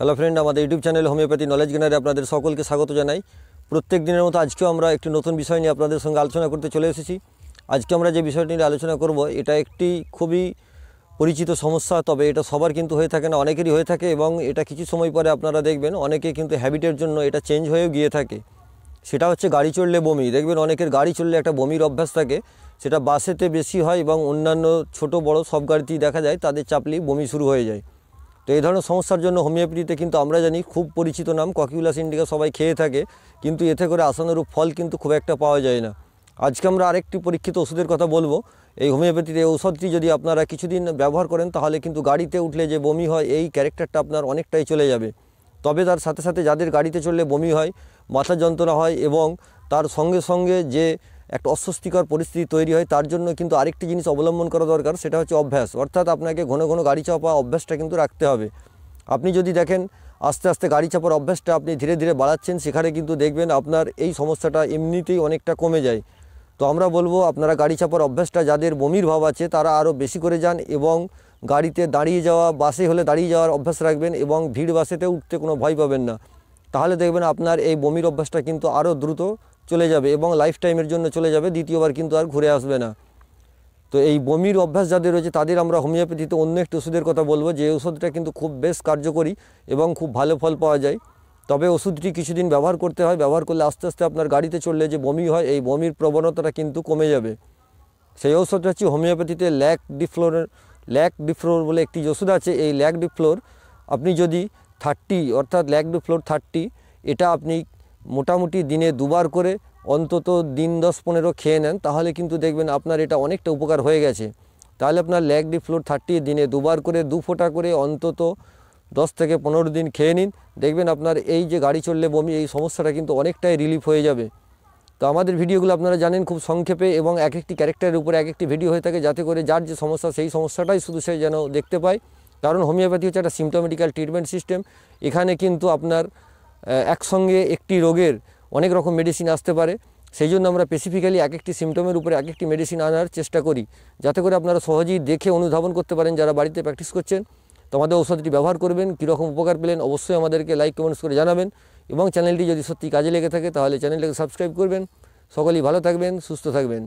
hello friend আমাদের YouTube channel homeopathy knowledge গেনারে আপনাদের সকলকে স্বাগত জানাই প্রত্যেক দিনের মতো আজকেও আমরা একটি নতুন বিষয় নিয়ে আপনাদের সঙ্গে আলোচনা করতে চলে এসেছি আজকে আমরা যে বিষয়টি নিয়ে আলোচনা করব এটা একটি খুবই পরিচিত সমস্যা তবে এটা সবার কিন্তু হয়ে থাকে না অনেকেরই হয়ে থাকে এবং এটা কিছু সময় পরে আপনারা দেখবেন অনেকে কিন্তু হ্যাবিটের জন্য এটা চেঞ্জ হয়েও গিয়ে থাকে সেটা হচ্ছে গাড়ি চললে বমি দেখবেন অনেকের গাড়ি চললে একটা বমির অভ্যাস থাকে সেটা বাসেতে বেশি হয় এবং অন্যান্য ছোট বড় সব গাড়িতেই দেখা যায় তাদের চাপলেই বমি শুরু হয়ে যায় তো এই ধরনের সমস্যার জন্য হোমিওপ্যাথিতে কিন্তু আমরা জানি খুব পরিচিত নাম ককিউলাস ইন্ডিকা সবাই খেয়ে থাকে কিন্তু এতে করে আসানোরূপ ফল কিন্তু খুব একটা পাওয়া যায় না আজকে আমরা আরেকটি পরীক্ষিত ওষুধের কথা বলবো এই হোমিওপ্যাথির এই ঔষধটি যদি আপনারা কিছুদিন ব্যবহার করেন তাহলে কিন্তু গাড়িতে উঠলে যে বমি হয় এই ক্যারেক্টারটা আপনার অনেকটাই চলে যাবে তবে তার সাথে সাথে যাদের গাড়িতে চললে বমি হয় মাথা যন্ত্রণা হয় এবং তার সঙ্গে সঙ্গে যে একটা অস্বস্তিকর পরিস্থিতি তৈরি হয় তার জন্য কিন্তু আরেকটি জিনিস অবলম্বন করা দরকার সেটা হচ্ছে অভ্যাস অর্থাৎ আপনাকে ঘন ঘন গাড়ি চাপা অভ্যাসটা কিন্তু রাখতে হবে আপনি যদি দেখেন আস্তে আস্তে গাড়ি চাপার অভ্যাসটা আপনি ধীরে ধীরে বাড়াচ্ছেন সেখানে কিন্তু দেখবেন আপনার এই সমস্যাটা এমনিতেই অনেকটা কমে যায় তো আমরা বলবো আপনারা গাড়ি চাপার অভ্যাসটা যাদের বমির ভাব আছে তারা আরও বেশি করে যান এবং গাড়িতে দাঁড়িয়ে যাওয়া বাসে হলে দাঁড়িয়ে যাওয়ার অভ্যাস রাখবেন এবং ভিড় বাসেতে উঠতে কোনো ভয় পাবেন না তাহলে দেখবেন আপনার এই বমির অভ্যাসটা কিন্তু আরও দ্রুত চলে যাবে এবং লাইফ টাইমের জন্য চলে যাবে দ্বিতীয়বার কিন্তু আর ঘুরে আসবে না তো এই বমির অভ্যাস যাদের রয়েছে তাদের আমরা হোমিওপ্যাথিতে অন্য একটি ওষুধের কথা বলবো যে ওষুধটা কিন্তু খুব বেশ কার্যকরী এবং খুব ভালো ফল পাওয়া যায় তবে ওষুধটি কিছুদিন ব্যবহার করতে হয় ব্যবহার করলে আস্তে আস্তে আপনার গাড়িতে চললে যে বমি হয় এই বমির প্রবণতাটা কিন্তু কমে যাবে সেই ওষুধটা হচ্ছে হোমিওপ্যাথিতে ল্যাক ডিফ্লোরের ল্যাক ডিফ্লোর বলে একটি ওষুধ আছে এই ল্যাক ডিফ্লোর আপনি যদি থার্টি অর্থাৎ ল্যাক ডিফ্লোর থার্টি এটা আপনি মোটামুটি দিনে দুবার করে অন্তত দিন দশ পনেরো খেয়ে নেন তাহলে কিন্তু দেখবেন আপনার এটা অনেকটা উপকার হয়ে গেছে তাহলে আপনার ল্যাগ ডি ফ্লোর থার্টি দিনে দুবার করে দু ফোঁটা করে অন্তত দশ থেকে পনেরো দিন খেয়ে নিন দেখবেন আপনার এই যে গাড়ি চললে বমি এই সমস্যাটা কিন্তু অনেকটাই রিলিফ হয়ে যাবে তো আমাদের ভিডিওগুলো আপনারা জানেন খুব সংক্ষেপে এবং এক একটি ক্যারেক্টারের উপরে এক একটি ভিডিও হয়ে থাকে যাতে করে যার যে সমস্যা সেই সমস্যাটাই শুধু সে যেন দেখতে পায় কারণ হোমিওপ্যাথি হচ্ছে একটা সিমটোমেটিক্যাল ট্রিটমেন্ট সিস্টেম এখানে কিন্তু আপনার একসঙ্গে একটি রোগের অনেক রকম মেডিসিন আসতে পারে সেই জন্য আমরা স্পেসিফিক্যালি এক একটি সিমটমের উপরে এক একটি মেডিসিন আনার চেষ্টা করি যাতে করে আপনারা সহজেই দেখে অনুধাবন করতে পারেন যারা বাড়িতে প্র্যাকটিস করছেন তোমাদের ঔষধটি ব্যবহার করবেন কীরকম উপকার পেলেন অবশ্যই আমাদেরকে লাইক কমেন্টস করে জানাবেন এবং চ্যানেলটি যদি সত্যি কাজে লেগে থাকে তাহলে চ্যানেলটাকে সাবস্ক্রাইব করবেন সকলেই ভালো থাকবেন সুস্থ থাকবেন